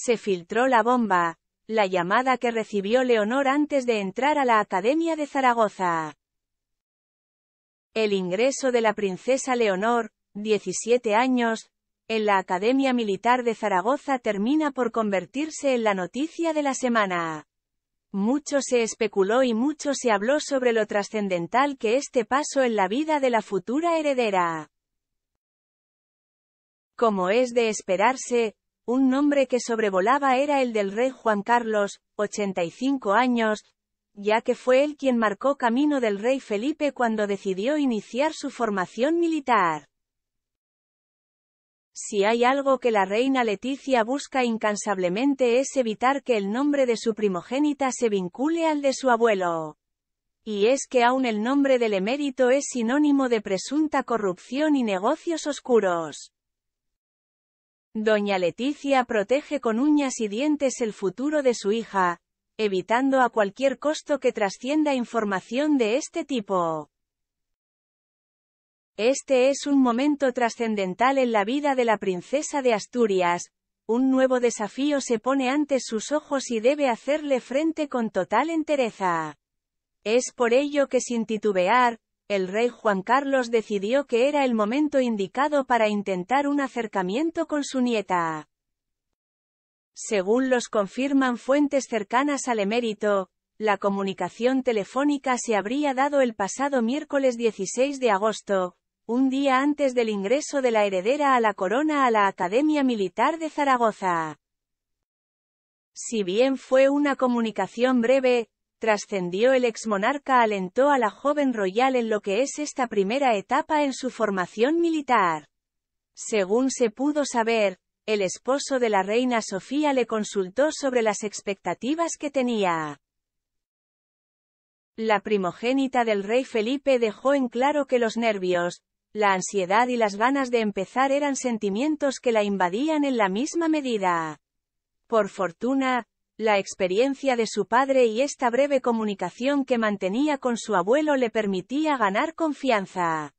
se filtró la bomba, la llamada que recibió Leonor antes de entrar a la Academia de Zaragoza. El ingreso de la princesa Leonor, 17 años, en la Academia Militar de Zaragoza termina por convertirse en la noticia de la semana. Mucho se especuló y mucho se habló sobre lo trascendental que este paso en la vida de la futura heredera. Como es de esperarse, un nombre que sobrevolaba era el del rey Juan Carlos, 85 años, ya que fue él quien marcó camino del rey Felipe cuando decidió iniciar su formación militar. Si hay algo que la reina Leticia busca incansablemente es evitar que el nombre de su primogénita se vincule al de su abuelo. Y es que aún el nombre del emérito es sinónimo de presunta corrupción y negocios oscuros. Doña Leticia protege con uñas y dientes el futuro de su hija, evitando a cualquier costo que trascienda información de este tipo. Este es un momento trascendental en la vida de la princesa de Asturias, un nuevo desafío se pone ante sus ojos y debe hacerle frente con total entereza. Es por ello que sin titubear, el rey Juan Carlos decidió que era el momento indicado para intentar un acercamiento con su nieta. Según los confirman fuentes cercanas al emérito, la comunicación telefónica se habría dado el pasado miércoles 16 de agosto, un día antes del ingreso de la heredera a la corona a la Academia Militar de Zaragoza. Si bien fue una comunicación breve, trascendió el exmonarca alentó a la joven royal en lo que es esta primera etapa en su formación militar. Según se pudo saber, el esposo de la reina Sofía le consultó sobre las expectativas que tenía. La primogénita del rey Felipe dejó en claro que los nervios, la ansiedad y las ganas de empezar eran sentimientos que la invadían en la misma medida. Por fortuna, la experiencia de su padre y esta breve comunicación que mantenía con su abuelo le permitía ganar confianza.